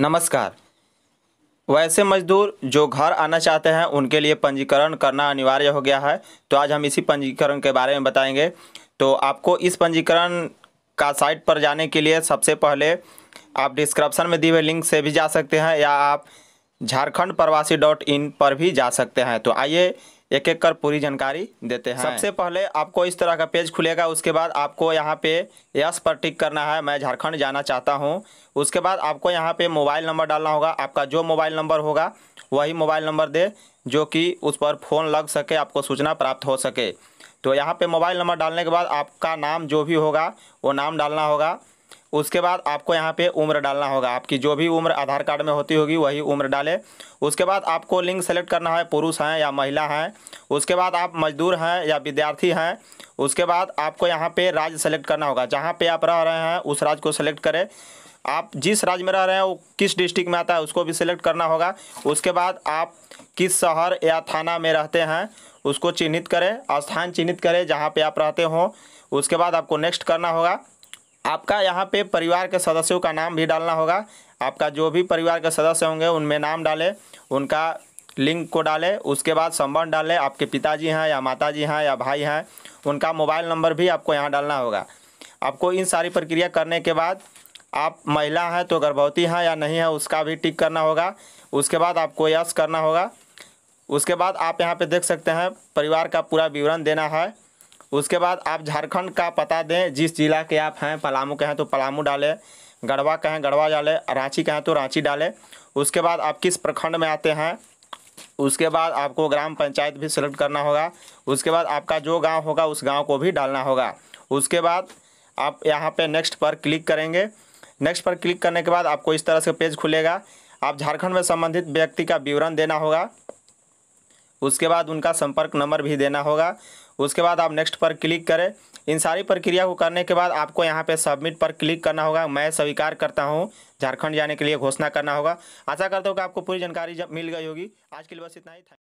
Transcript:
नमस्कार वैसे मजदूर जो घर आना चाहते हैं उनके लिए पंजीकरण करना अनिवार्य हो गया है तो आज हम इसी पंजीकरण के बारे में बताएंगे तो आपको इस पंजीकरण का साइट पर जाने के लिए सबसे पहले आप डिस्क्रिप्शन में दिए हुए लिंक से भी जा सकते हैं या आप झारखंड प्रवासी डॉट इन पर भी जा सकते हैं तो आइए एक एक कर पूरी जानकारी देते हैं सबसे पहले आपको इस तरह का पेज खुलेगा उसके बाद आपको यहाँ पे यस पर टिक करना है मैं झारखंड जाना चाहता हूँ उसके बाद आपको यहाँ पे मोबाइल नंबर डालना होगा आपका जो मोबाइल नंबर होगा वही मोबाइल नंबर दे जो कि उस पर फ़ोन लग सके आपको सूचना प्राप्त हो सके तो यहाँ पे मोबाइल नंबर डालने के बाद आपका नाम जो भी होगा वो नाम डालना होगा उसके बाद आपको यहाँ पे उम्र डालना होगा आपकी जो भी उम्र आधार कार्ड में होती होगी वही उम्र डालें उसके बाद आपको लिंग सेलेक्ट करना है पुरुष हैं या महिला हैं उसके बाद आप मजदूर हैं या विद्यार्थी हैं उसके बाद आपको यहाँ पे राज्य सेलेक्ट करना होगा जहाँ पे आप रह रहे हैं उस राज्य को सेलेक्ट करें आप जिस राज्य में रह रहे हैं वो किस डिस्ट्रिक्ट में आता है उसको भी सिलेक्ट करना होगा उसके बाद आप किस शहर या थाना में रहते हैं उसको चिन्हित करें स्थान चिन्हित करें जहाँ पे आप रहते हों उसके बाद आपको नेक्स्ट करना होगा आपका यहाँ पे परिवार के सदस्यों का नाम भी डालना होगा आपका जो भी परिवार के सदस्य होंगे उनमें नाम डालें उनका लिंक को डालें उसके बाद संबंध डालें आपके पिताजी हैं या माताजी हैं या भाई हैं उनका मोबाइल नंबर भी आपको यहाँ डालना होगा आपको इन सारी प्रक्रिया करने के बाद आप महिला हैं तो गर्भवती हैं या नहीं है उसका भी टिक करना होगा उसके बाद आपको यश करना होगा उसके बाद आप यहाँ पे देख सकते हैं परिवार का पूरा विवरण देना है उसके बाद आप झारखंड का पता दें जिस ज़िला के आप हैं पलामू के हैं तो पलामू डालें गढ़वा के हैं गढ़वा डालें रांची के हैं तो रांची डालें उसके बाद आप किस प्रखंड में आते हैं उसके बाद आपको ग्राम पंचायत भी सिलेक्ट करना होगा उसके बाद आपका जो गांव होगा उस गांव को भी डालना होगा उसके बाद आप यहां पे नेक्स्ट पर क्लिक करेंगे नेक्स्ट पर क्लिक करने के बाद आपको इस तरह से पेज खुलेगा आप झारखंड में संबंधित व्यक्ति का विवरण देना होगा उसके बाद उनका संपर्क नंबर भी देना होगा उसके बाद आप नेक्स्ट पर क्लिक करें इन सारी प्रक्रिया को करने के बाद आपको यहाँ पे सबमिट पर क्लिक करना होगा मैं स्वीकार करता हूँ झारखंड जाने के लिए घोषणा करना होगा आशा करता हूँ कि आपको पूरी जानकारी मिल गई होगी आज के लिए बस इतना ही